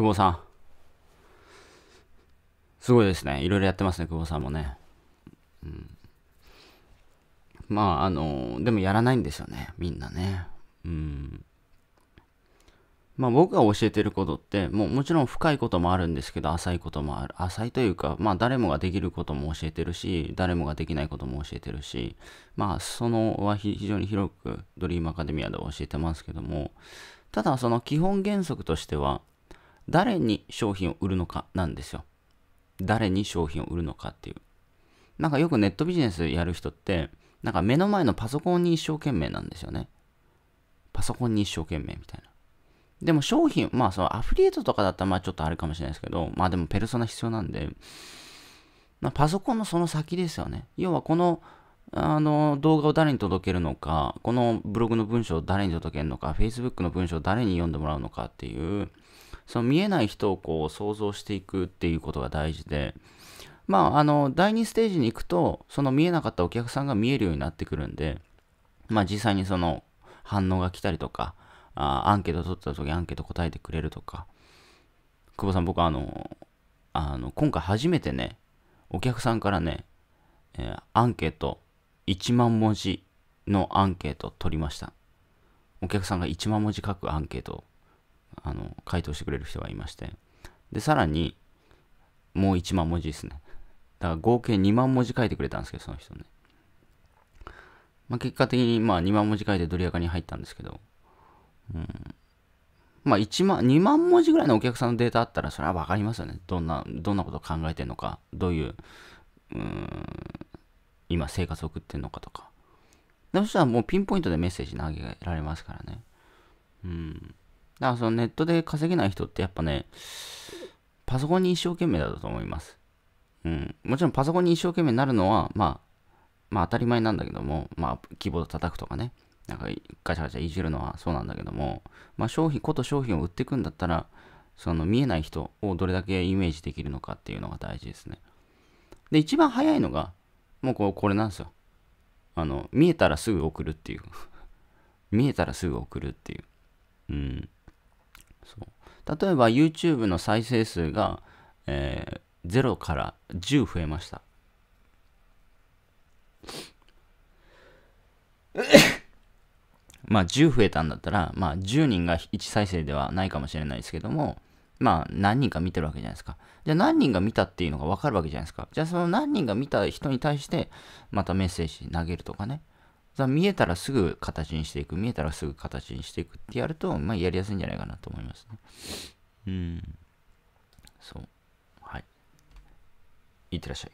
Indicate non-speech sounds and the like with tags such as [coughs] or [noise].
久保さん。すごいですね。いろいろやってますね、久保さんもね。うん、まあ、あの、でもやらないんですよね、みんなね。うん。まあ僕が教えてることって、もうもちろん深いこともあるんですけど、浅いこともある。浅いというか、まあ誰もができることも教えてるし、誰もができないことも教えてるし、まあそのは非常に広くドリームアカデミアで教えてますけども、ただその基本原則としては、誰に商品を売るのかなんですよ。誰に商品を売るのかっていう。なんかよくネットビジネスやる人って、なんか目の前のパソコンに一生懸命なんですよね。パソコンに一生懸命みたいな。でも商品、まあそのアフリエイトとかだったらまあちょっとあれかもしれないですけど、まあでもペルソナ必要なんで、まあ、パソコンのその先ですよね。要はこの、あの動画を誰に届けるのか、このブログの文章を誰に届けるのか、Facebook の文章を誰に読んでもらうのかっていう、その見えない人をこう想像していくっていうことが大事で、まあ、あの、第2ステージに行くと、その見えなかったお客さんが見えるようになってくるんで、まあ、実際にその反応が来たりとか、あアンケート取った時アンケート答えてくれるとか、久保さん、僕あの、あの、今回初めてね、お客さんからね、えー、アンケート、1万文字のアンケート取りました。お客さんが1万文字書くアンケートあの回答してくれる人がいまして。で、さらに、もう1万文字ですね。だから合計2万文字書いてくれたんですけど、その人ね。まあ、結果的にまあ2万文字書いてドリアカに入ったんですけど、うん。まあ1万、2万文字ぐらいのお客さんのデータあったら、それは分かりますよね。どんな、どんなことを考えてるのか、どういう、うん、今生活を送ってるのかとか。そしたらもうピンポイントでメッセージ投げられますからね。うん。だからそのネットで稼げない人ってやっぱね、パソコンに一生懸命だと思います。うん。もちろんパソコンに一生懸命になるのは、まあ、まあ当たり前なんだけども、まあ、キーボード叩くとかね、なんかガチャガチャいじるのはそうなんだけども、まあ商品、こと商品を売っていくんだったら、その見えない人をどれだけイメージできるのかっていうのが大事ですね。で、一番早いのが、もうここれなんですよ。あの、見えたらすぐ送るっていう。[laughs] 見えたらすぐ送るっていう。うん。そう例えば YouTube の再生数が、えー、0から10増えました [coughs] まあ10増えたんだったら、まあ10人が1再生ではないかもしれないですけども、まあ何人か見てるわけじゃないですか。じゃあ何人が見たっていうのがわかるわけじゃないですか。じゃあその何人が見た人に対してまたメッセージ投げるとかね。見えたらすぐ形にしていく、見えたらすぐ形にしていくってやると、まあ、やりやすいんじゃないかなと思いますね。うん。そう。はい。いってらっしゃい。